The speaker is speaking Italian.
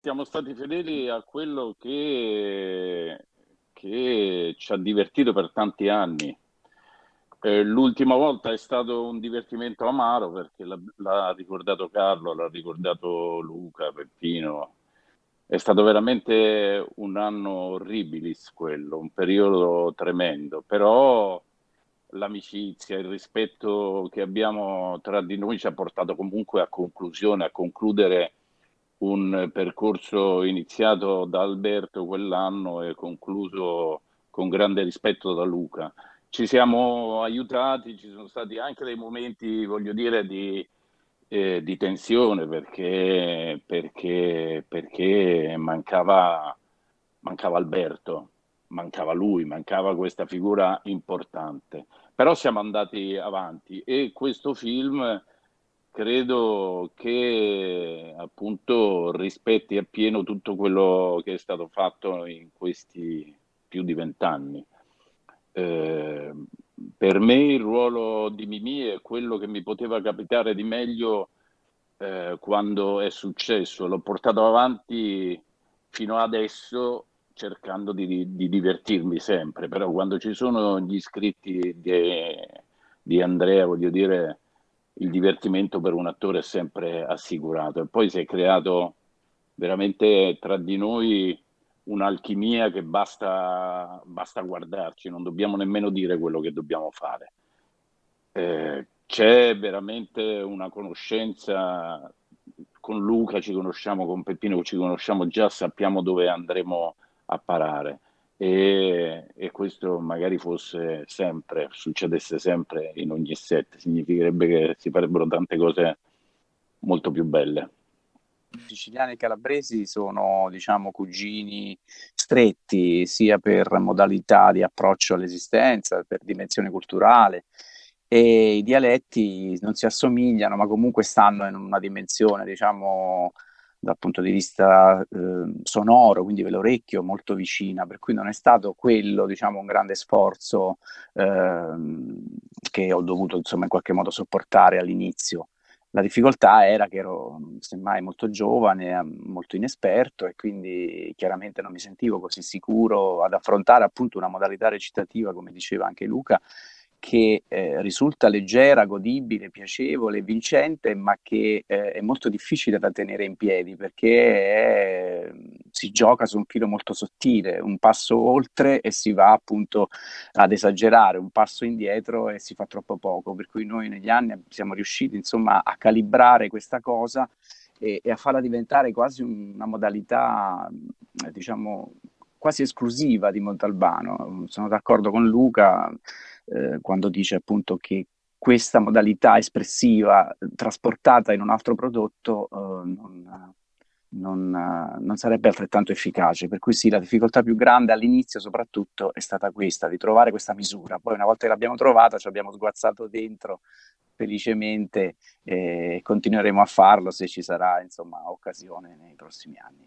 siamo stati fedeli a quello che, che ci ha divertito per tanti anni. Eh, l'ultima volta è stato un divertimento amaro perché l'ha, l'ha ricordato Carlo, l'ha ricordato Luca, Peppino. È stato veramente un anno orribilis quello, un periodo tremendo, però l'amicizia, il rispetto che abbiamo tra di noi ci ha portato comunque a conclusione, a concludere un percorso iniziato da Alberto quell'anno e concluso con grande rispetto da Luca. Ci siamo aiutati, ci sono stati anche dei momenti, voglio dire, di, eh, di tensione perché, perché, perché mancava, mancava Alberto, mancava lui, mancava questa figura importante. Però siamo andati avanti e questo film credo che appunto rispetti appieno tutto quello che è stato fatto in questi più di vent'anni. Eh, per me il ruolo di Mimì è quello che mi poteva capitare di meglio eh, quando è successo. L'ho portato avanti fino adesso cercando di, di, divertirmi sempre, però quando ci sono gli iscritti di, di Andrea, voglio dire, il divertimento per un attore è sempre assicurato. E poi si è creato veramente tra di noi un'alchimia che basta, basta guardarci, non dobbiamo nemmeno dire quello che dobbiamo fare. Eh, c'è veramente una conoscenza con Luca, ci conosciamo con Peppino, ci conosciamo già, sappiamo dove andremo a parare e, e, questo magari fosse sempre, succedesse sempre in ogni set, significherebbe che si farebbero tante cose molto più belle. Siciliani e calabresi sono diciamo cugini stretti sia per modalità di approccio all'esistenza, per dimensione culturale e i dialetti non si assomigliano ma comunque stanno in una dimensione diciamo dal punto di vista eh, sonoro, quindi per l'orecchio molto vicina, per cui non è stato quello diciamo, un grande sforzo eh, che ho dovuto insomma, in qualche modo sopportare all'inizio. La difficoltà era che ero semmai molto giovane, ehm, molto inesperto e quindi chiaramente non mi sentivo così sicuro ad affrontare appunto una modalità recitativa, come diceva anche Luca, che eh, risulta leggera, godibile, piacevole, vincente, ma che eh, è molto difficile da tenere in piedi perché è, eh, si gioca su un filo molto sottile, un passo oltre e si va appunto ad esagerare, un passo indietro e si fa troppo poco, per cui noi negli anni siamo riusciti insomma a calibrare questa cosa e, e a farla diventare quasi una modalità diciamo quasi esclusiva di Montalbano. Sono d'accordo con Luca, eh, quando dice appunto che questa modalità espressiva eh, trasportata in un altro prodotto eh, non, non, eh, non, sarebbe altrettanto efficace. Per cui sì, la difficoltà più grande all'inizio soprattutto è stata questa, di trovare questa misura. Poi una volta che l'abbiamo trovata ci abbiamo sguazzato dentro felicemente e eh, continueremo a farlo se ci sarà insomma, occasione nei prossimi anni.